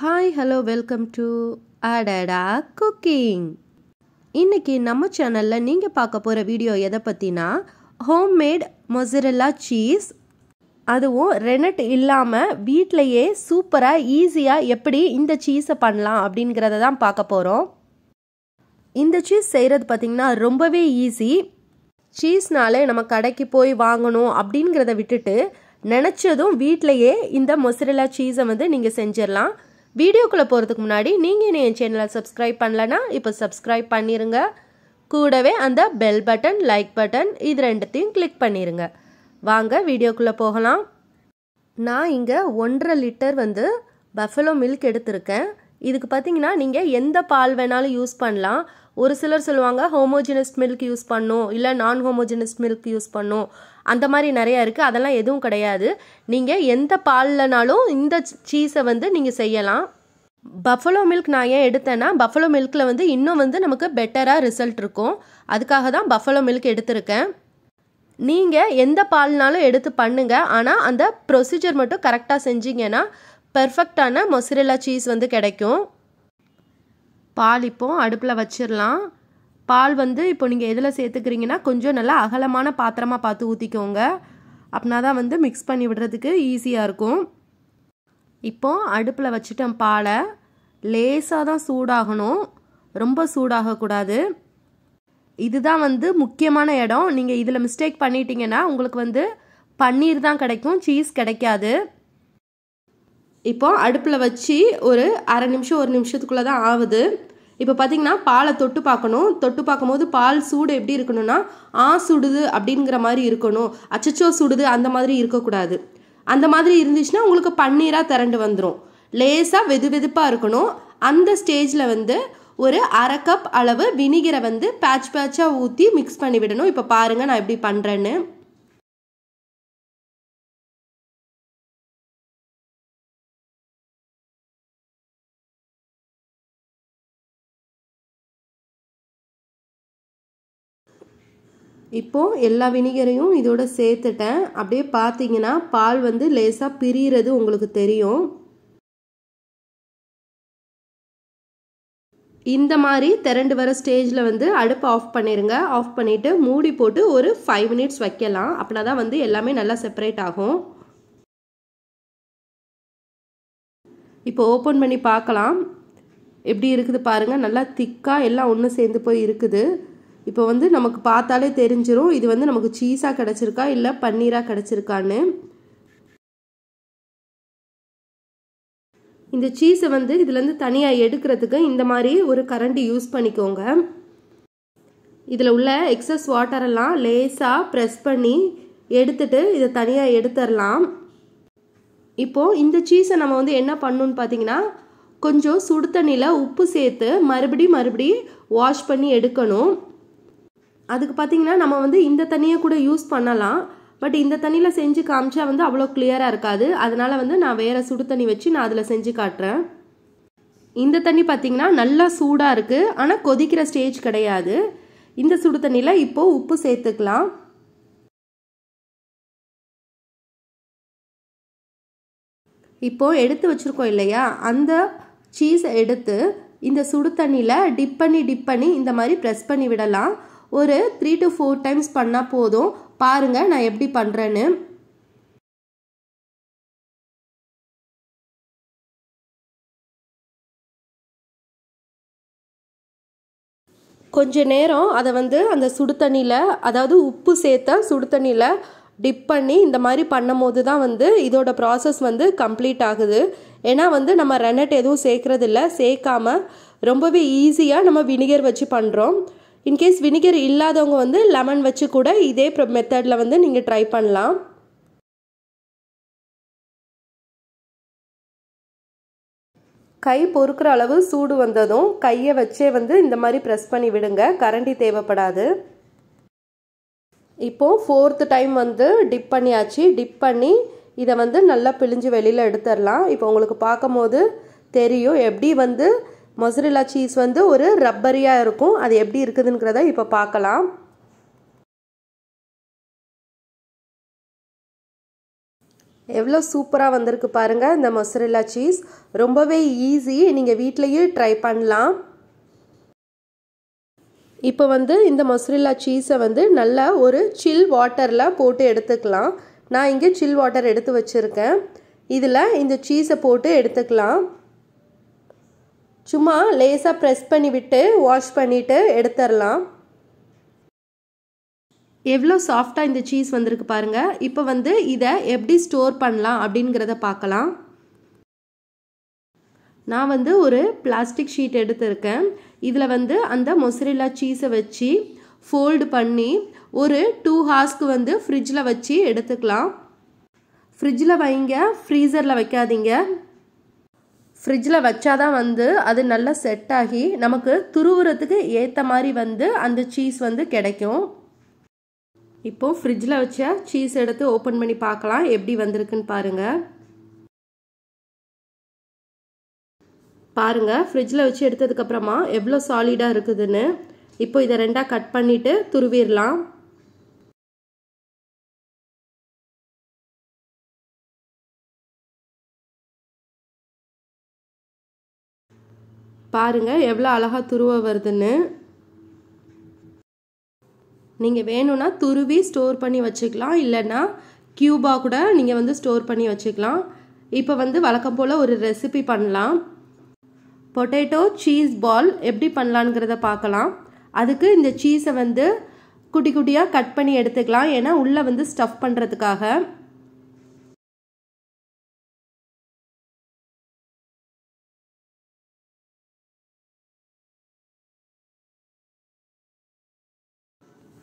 hi hello welcome to அடடா cooking இன்றைக்கி நம்ம சேனலில் நீங்கள் பார்க்க போகிற வீடியோ எதை பற்றினா ஹோம்மேட் மொசரல்லா சீஸ் அதுவும் ரெனட் இல்லாமல் வீட்டிலையே சூப்பராக ஈஸியாக எப்படி இந்த சீஸை பண்ணலாம் அப்படிங்கிறத தான் பார்க்க போகிறோம் இந்த சீஸ் செய்கிறது பார்த்திங்கன்னா ரொம்பவே ஈஸி சீஸ்னாலே நம்ம கடைக்கு போய் வாங்கணும் அப்படிங்கிறத விட்டுட்டு நினச்சதும் வீட்டிலையே இந்த மொசரல்லா சீஸை வந்து நீங்கள் செஞ்சிடலாம் வீடியோக்குள்ளே போகிறதுக்கு முன்னாடி நீங்கள் இன்னும் என் சேனலை சப்ஸ்கிரைப் பண்ணலன்னா இப்போ சப்ஸ்கிரைப் பண்ணிடுங்க கூடவே அந்த பெல் பட்டன் லைக் பட்டன் இது ரெண்டுத்தையும் கிளிக் பண்ணிடுங்க வாங்க வீடியோக்குள்ளே போகலாம் நான் இங்கே ஒன்றரை லிட்டர் வந்து பஃபலோ மில்க் எடுத்திருக்கேன் இதுக்கு பார்த்தீங்கன்னா நீங்கள் எந்த பால் வேணாலும் யூஸ் பண்ணலாம் ஒரு சிலர் சொல்லுவாங்க ஹோமோஜினஸ் மில்க் யூஸ் பண்ணும் இல்லை நான் ஹோமோஜினஸ் மில்க் யூஸ் பண்ணும் அந்த மாதிரி நிறையா இருக்குது அதெல்லாம் எதுவும் கிடையாது நீங்கள் எந்த பால்லனாலும் இந்த சீஸை வந்து நீங்கள் செய்யலாம் பஃபலோ மில்க் நான் ஏன் எடுத்தேன்னா பஃபலோ மில்கில் வந்து இன்னும் வந்து நமக்கு பெட்டராக ரிசல்ட் இருக்கும் அதுக்காக தான் பஃபலோ மில்க் எடுத்திருக்கேன் நீங்கள் எந்த பால்னாலும் எடுத்து பண்ணுங்கள் ஆனால் அந்த ப்ரொசீஜர் மட்டும் கரெக்டாக செஞ்சீங்கன்னா பெர்ஃபெக்டான மொசரல்லா சீஸ் வந்து கிடைக்கும் பால் இப்போ அடுப்பில் வச்சிடலாம் பால் வந்து இப்போ நீங்கள் எதில் சேர்த்துக்கிறீங்கன்னா கொஞ்சம் நல்லா அகலமான பாத்திரமாக பார்த்து ஊற்றிக்கோங்க அப்படின்னா தான் வந்து மிக்ஸ் பண்ணி விடுறதுக்கு ஈஸியாக இருக்கும் இப்போ அடுப்பில் வச்சுட்டேன் பாலை லேசாக தான் சூடாகணும் ரொம்ப சூடாகக்கூடாது இதுதான் வந்து முக்கியமான இடம் நீங்கள் இதில் மிஸ்டேக் பண்ணிட்டீங்கன்னா உங்களுக்கு வந்து பன்னீர் தான் கிடைக்கும் சீஸ் கிடைக்காது இப்போ அடுப்பில் வச்சு ஒரு அரை நிமிஷம் ஒரு நிமிஷத்துக்குள்ளே தான் ஆகுது இப்போ பார்த்தீங்கன்னா பாலை தொட்டு பார்க்கணும் தொட்டு பார்க்கும்போது பால் சூடு எப்படி இருக்கணும்னா ஆ சுடுது அப்படிங்கிற மாதிரி இருக்கணும் அச்சச்சோ சுடுது அந்த மாதிரி இருக்கக்கூடாது அந்த மாதிரி இருந்துச்சுன்னா உங்களுக்கு பன்னீராக திரண்டு வந்துடும் லேசாக வெது வெதுப்பாக இருக்கணும் அந்த ஸ்டேஜில் வந்து ஒரு அரை கப் அளவு வினிகரை வந்து பேட்ச் பேட்சாக ஊற்றி மிக்ஸ் பண்ணி விடணும் இப்போ பாருங்கள் நான் எப்படி பண்ணுறேன்னு இப்போது எல்லா வினிகரையும் இதோட சேர்த்துட்டேன் அப்படியே பார்த்தீங்கன்னா பால் வந்து லேசாக பிரிகிறது உங்களுக்கு தெரியும் இந்த மாதிரி திரண்டு வர ஸ்டேஜில் வந்து அடுப்பு ஆஃப் பண்ணிடுங்க ஆஃப் பண்ணிவிட்டு மூடி போட்டு ஒரு ஃபைவ் மினிட்ஸ் வைக்கலாம் அப்படின்னா தான் வந்து எல்லாமே நல்லா செப்பரேட் ஆகும் இப்போ ஓப்பன் பண்ணி பார்க்கலாம் எப்படி இருக்குது பாருங்கள் நல்லா திக்காக எல்லாம் ஒன்று சேர்ந்து போய் இருக்குது இப்போ வந்து நமக்கு பார்த்தாலே தெரிஞ்சிடும் இது வந்து நமக்கு சீஸாக கிடச்சிருக்கா இல்லை பன்னீராக கிடச்சிருக்கான்னு இந்த சீஸை வந்து இதுலேருந்து தனியாக எடுக்கிறதுக்கு இந்த மாதிரி ஒரு கரண்டி யூஸ் பண்ணிக்கோங்க இதில் உள்ள எக்ஸஸ் வாட்டரெல்லாம் லேஸாக ப்ரெஸ் பண்ணி எடுத்துட்டு இதை தனியாக எடுத்துடலாம் இப்போது இந்த சீஸை நம்ம வந்து என்ன பண்ணணுன்னு பார்த்தீங்கன்னா கொஞ்சம் சுடு தண்ணியில் உப்பு சேர்த்து மறுபடி மறுபடி வாஷ் பண்ணி எடுக்கணும் அதுக்கு பார்த்தீங்கன்னா நம்ம வந்து இந்த தண்ணியை கூட யூஸ் பண்ணலாம் பட் இந்த தண்ணியில் செஞ்சு காமிச்சா வந்து அவ்வளோ கிளியராக இருக்காது அதனால் வந்து நான் வேறு சுடு தண்ணி வச்சு நான் அதில் செஞ்சு காட்டுறேன் இந்த தண்ணி பார்த்திங்கன்னா நல்லா சூடாக இருக்குது ஆனால் கொதிக்கிற ஸ்டேஜ் கிடையாது இந்த சுடு தண்ணியில் இப்போது உப்பு சேர்த்துக்கலாம் இப்போது எடுத்து வச்சுருக்கோம் இல்லையா அந்த சீஸை எடுத்து இந்த சுடு தண்ணியில் டிப் பண்ணி டிப் பண்ணி இந்த மாதிரி ப்ரெஸ் பண்ணி விடலாம் ஒரு த்ரீ டு ஃபோர் டைம்ஸ் பண்ணால் போதும் பாருங்கள் நான் எப்படி பண்ணுறேன்னு கொஞ்ச நேரம் அதை வந்து அந்த சுடு தண்ணியில் அதாவது உப்பு சேர்த்த சுடு தண்ணியில் டிப் பண்ணி இந்த மாதிரி பண்ணும் போது தான் வந்து இதோட ப்ராசஸ் வந்து கம்ப்ளீட் ஆகுது ஏன்னா வந்து நம்ம ரெனட் எதுவும் சேர்க்குறதில்ல சேர்க்காம ரொம்பவே ஈஸியாக நம்ம வினிகர் வச்சு பண்ணுறோம் இன்கேஸ் வினிகர் இல்லாதவங்க வந்து லெமன் வச்சு கூட இதே மெத்தடில் வந்து நீங்கள் ட்ரை பண்ணலாம் கை பொறுக்கிற அளவு சூடு வந்ததும் கையை வச்சே வந்து இந்த மாதிரி ப்ரெஸ் பண்ணி விடுங்க கரண்டி தேவைப்படாது இப்போது ஃபோர்த்து டைம் வந்து டிப் பண்ணியாச்சு டிப் பண்ணி இதை வந்து நல்லா பிழிஞ்சு வெளியில் எடுத்துடலாம் இப்போ உங்களுக்கு பார்க்கும் போது தெரியும் எப்படி வந்து மொசரிலா சீஸ் வந்து ஒரு ரப்பரியாக இருக்கும் அது எப்படி இருக்குதுங்கிறத இப்போ பார்க்கலாம் எவ்வளோ சூப்பராக வந்திருக்கு பாருங்கள் இந்த மொசரிலா சீஸ் ரொம்பவே ஈஸி நீங்கள் வீட்லேயே ட்ரை பண்ணலாம் இப்போ வந்து இந்த மொசரிலா சீஸை வந்து நல்லா ஒரு சில் வாட்டரில் போட்டு எடுத்துக்கலாம் நான் இங்கே சில் வாட்டர் எடுத்து வச்சுருக்கேன் இதில் இந்த சீஸை போட்டு எடுத்துக்கலாம் சும்மா லேசாக ப்ரெஸ் பண்ணிவிட்டு வாஷ் பண்ணிவிட்டு எடுத்துடலாம் எவ்வளோ சாஃப்டாக இந்த சீஸ் வந்திருக்கு பாருங்கள் இப்போ வந்து இதை எப்படி ஸ்டோர் பண்ணலாம் அப்படிங்கிறத பார்க்கலாம் நான் வந்து ஒரு பிளாஸ்டிக் ஷீட் எடுத்திருக்கேன் இதில் வந்து அந்த மொசரில்லா சீஸை வச்சு ஃபோல்டு பண்ணி ஒரு டூ ஹார்ஸ்க்கு வந்து ஃப்ரிட்ஜில் வச்சு எடுத்துக்கலாம் ஃப்ரிட்ஜில் வைங்க ஃப்ரீசரில் வைக்காதீங்க ஃப்ரிட்ஜில் வச்சாதான் வந்து அது நல்லா செட் ஆகி நமக்கு துருவுறத்துக்கு ஏற்ற மாதிரி வந்து அந்த சீஸ் வந்து கிடைக்கும் இப்போது ஃப்ரிட்ஜில் வச்ச சீஸ் எடுத்து ஓப்பன் பண்ணி பார்க்கலாம் எப்படி வந்திருக்குன்னு பாருங்கள் பாருங்கள் ஃப்ரிட்ஜில் வச்சு எடுத்ததுக்கப்புறமா எவ்வளோ சாலிடாக இருக்குதுன்னு இப்போ இதை ரெண்டாக கட் பண்ணிவிட்டு துருவிடலாம் பாருங்கள் எவ்வளோ அழகாக துருவ வருதுன்னு நீங்கள் வேணும்னா துருவி ஸ்டோர் பண்ணி வச்சுக்கலாம் இல்லைன்னா கியூபா கூட நீங்கள் வந்து ஸ்டோர் பண்ணி வச்சுக்கலாம் இப்போ வந்து வழக்கம் போல் ஒரு ரெசிபி பண்ணலாம் பொட்டேட்டோ சீஸ் பால் எப்படி பண்ணலான்ங்கிறத பார்க்கலாம் அதுக்கு இந்த சீஸை வந்து குட்டி குட்டியாக கட் பண்ணி எடுத்துக்கலாம் ஏன்னா உள்ளே வந்து ஸ்டஃப் பண்ணுறதுக்காக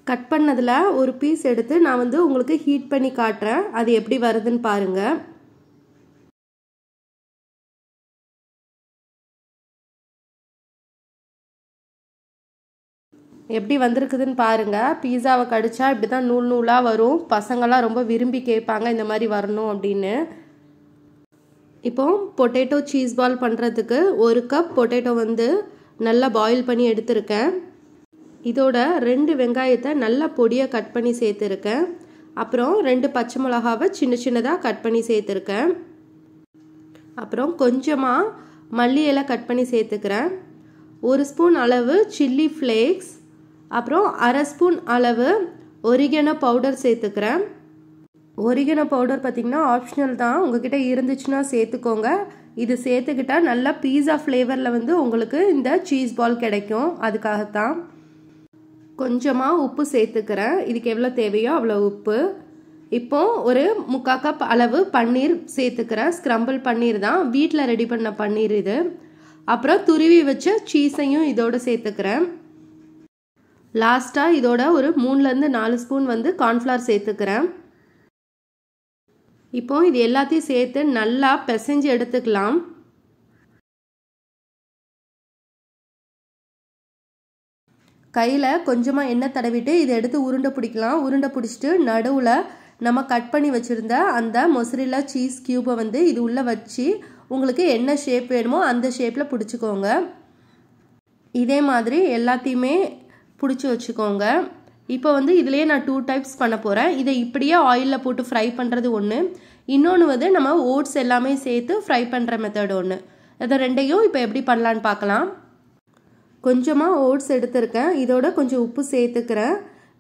கட் பண்ணதில் ஒரு பீஸ் எடுத்து நான் வந்து உங்களுக்கு ஹீட் பண்ணி காட்டுறேன் அது எப்படி வருதுன்னு பாருங்கள் எப்படி வந்திருக்குதுன்னு பாருங்கள் பீஸாவை கடித்தா இப்படி தான் நூல் நூலாக வரும் பசங்கள்லாம் ரொம்ப விரும்பி கேட்பாங்க இந்த மாதிரி வரணும் அப்படின்னு இப்போ பொட்டேட்டோ சீஸ் பால் பண்ணுறதுக்கு ஒரு கப் பொட்டேட்டோ வந்து நல்லா பாயில் பண்ணி எடுத்திருக்கேன் இதோட ரெண்டு வெங்காயத்தை நல்லா பொடியாக கட் பண்ணி சேர்த்துருக்கேன் அப்புறம் ரெண்டு பச்சை மிளகாவை சின்ன சின்னதாக கட் பண்ணி சேர்த்துருக்கேன் அப்புறம் கொஞ்சமாக மல்லி இலை கட் பண்ணி சேர்த்துக்கிறேன் ஒரு ஸ்பூன் அளவு சில்லி ஃப்ளேக்ஸ் அப்புறம் அரை ஸ்பூன் அளவு ஒரிகனோ பவுடர் சேர்த்துக்கிறேன் ஒரிகனோ பவுடர் பார்த்திங்கன்னா ஆப்ஷனல் தான் உங்ககிட்ட இருந்துச்சுன்னா சேர்த்துக்கோங்க இது சேர்த்துக்கிட்டால் நல்லா பீஸா ஃப்ளேவரில் வந்து உங்களுக்கு இந்த சீஸ் பால் கிடைக்கும் அதுக்காகத்தான் கொஞ்சமாக உப்பு சேர்த்துக்கிறேன் இதுக்கு எவ்வளோ தேவையோ அவ்வளோ உப்பு இப்போ ஒரு முக்கால் கப் அளவு பன்னீர் சேர்த்துக்கிறேன் ஸ்க்ரம்பிள் பன்னீர் தான் வீட்டில் ரெடி பண்ண பன்னீர் இது அப்புறம் துருவி வச்ச சீஸையும் இதோடு சேர்த்துக்கிறேன் லாஸ்ட்டாக இதோட ஒரு மூணுலேருந்து நாலு ஸ்பூன் வந்து கார்ன்ஃப்ளவர் சேர்த்துக்கிறேன் இப்போ இது எல்லாத்தையும் சேர்த்து நல்லா பிசைஞ்சு எடுத்துக்கலாம் கையில் கொஞ்சமாக எண்ணெய் தடவிட்டு இதை எடுத்து உருண்டை பிடிக்கலாம் உருண்டை பிடிச்சிட்டு நடுவில் நம்ம கட் பண்ணி வச்சுருந்த அந்த மொசரில்லா சீஸ் க்யூப்பை வந்து இது உள்ளே வச்சு உங்களுக்கு என்ன ஷேப் வேணுமோ அந்த ஷேப்பில் பிடிச்சிக்கோங்க இதே மாதிரி எல்லாத்தையுமே பிடிச்சி வச்சுக்கோங்க இப்போ வந்து இதுலேயே நான் டூ டைப்ஸ் பண்ண போகிறேன் இதை இப்படியே ஆயிலில் போட்டு ஃப்ரை பண்ணுறது ஒன்று இன்னொன்று வந்து நம்ம ஓட்ஸ் எல்லாமே சேர்த்து ஃப்ரை பண்ணுற மெத்தட் ஒன்று இதை ரெண்டையும் இப்போ எப்படி பண்ணலான்னு பார்க்கலாம் கொஞ்சமாக ஓட்ஸ் எடுத்திருக்கேன் இதோட கொஞ்சம் உப்பு சேர்த்துக்கிறேன்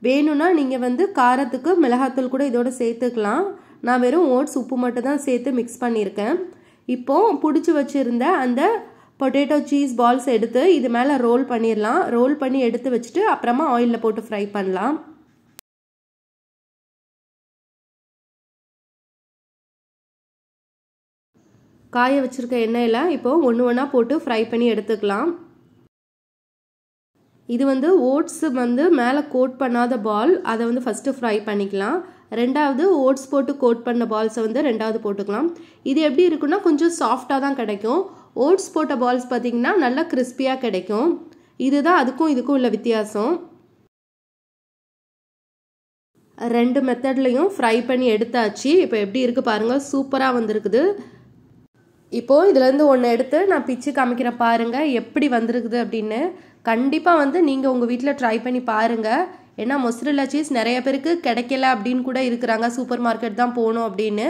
வேணும்னா நீங்கள் வந்து காரத்துக்கு மிளகாத்தூள் கூட இதோட சேர்த்துக்கலாம் நான் வெறும் ஓட்ஸ் உப்பு மட்டும் தான் சேர்த்து மிக்ஸ் பண்ணியிருக்கேன் இப்போது பிடிச்சி வச்சுருந்த அந்த பொட்டேட்டோ சீஸ் பால்ஸ் எடுத்து இது மேலே ரோல் பண்ணிடலாம் ரோல் பண்ணி எடுத்து வச்சுட்டு அப்புறமா ஆயிலில் போட்டு ஃப்ரை பண்ணலாம் காய வச்சுருக்க எண்ணெயில் இப்போது ஒன்று ஒன்றா போட்டு ஃப்ரை பண்ணி எடுத்துக்கலாம் இது வந்து ஓட்ஸ் வந்து மேலே கோட் பண்ணாத பால் அதை வந்து ஃபஸ்ட்டு ஃப்ரை பண்ணிக்கலாம் ரெண்டாவது ஓட்ஸ் போட்டு கோட் பண்ண பால்ஸை வந்து ரெண்டாவது போட்டுக்கலாம் இது எப்படி இருக்குன்னா கொஞ்சம் சாஃப்டாக தான் கிடைக்கும் ஓட்ஸ் போட்ட பால்ஸ் பார்த்திங்கன்னா நல்லா கிறிஸ்பியாக கிடைக்கும் இதுதான் அதுக்கும் இதுக்கும் உள்ள வித்தியாசம் ரெண்டு மெத்தட்லையும் ஃப்ரை பண்ணி எடுத்தாச்சு இப்போ எப்படி இருக்குது பாருங்கள் சூப்பராக வந்திருக்குது இப்போது இதுலேருந்து ஒன்று எடுத்து நான் பிச்சு காமிக்கிறேன் பாருங்கள் எப்படி வந்திருக்குது அப்படின்னு கண்டிப்பாக வந்து நீங்கள் உங்கள் வீட்டில் ட்ரை பண்ணி பாருங்கள் ஏன்னா மொசரில்லா சீஸ் நிறைய பேருக்கு கிடைக்கல அப்படின்னு கூட இருக்கிறாங்க சூப்பர் மார்க்கெட் தான் போகணும் அப்படின்னு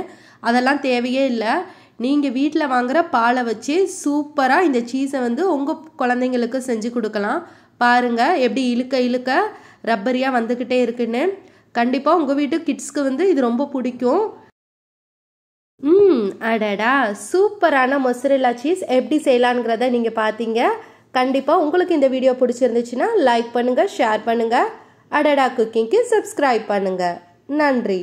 அதெல்லாம் தேவையே இல்லை நீங்கள் வீட்டில் வாங்குகிற பாலை வச்சு சூப்பராக இந்த சீஸை வந்து உங்கள் குழந்தைங்களுக்கு செஞ்சு கொடுக்கலாம் பாருங்கள் எப்படி இழுக்க இழுக்க ரப்பரியாக வந்துக்கிட்டே இருக்குன்னு கண்டிப்பாக உங்கள் வீட்டு கிட்ஸ்க்கு வந்து இது ரொம்ப பிடிக்கும் ம் அடடா சூப்பரான மொசரில்லா சீஸ் எப்படி செய்யலாங்கிறத நீங்கள் பார்த்தீங்க கண்டிப்பாக உங்களுக்கு இந்த வீடியோ பிடிச்சிருந்துச்சுன்னா லைக் பண்ணுங்கள் ஷேர் பண்ணுங்கள் அடடா குக்கிங்க்கு சப்ஸ்கிரைப் பண்ணுங்கள் நன்றி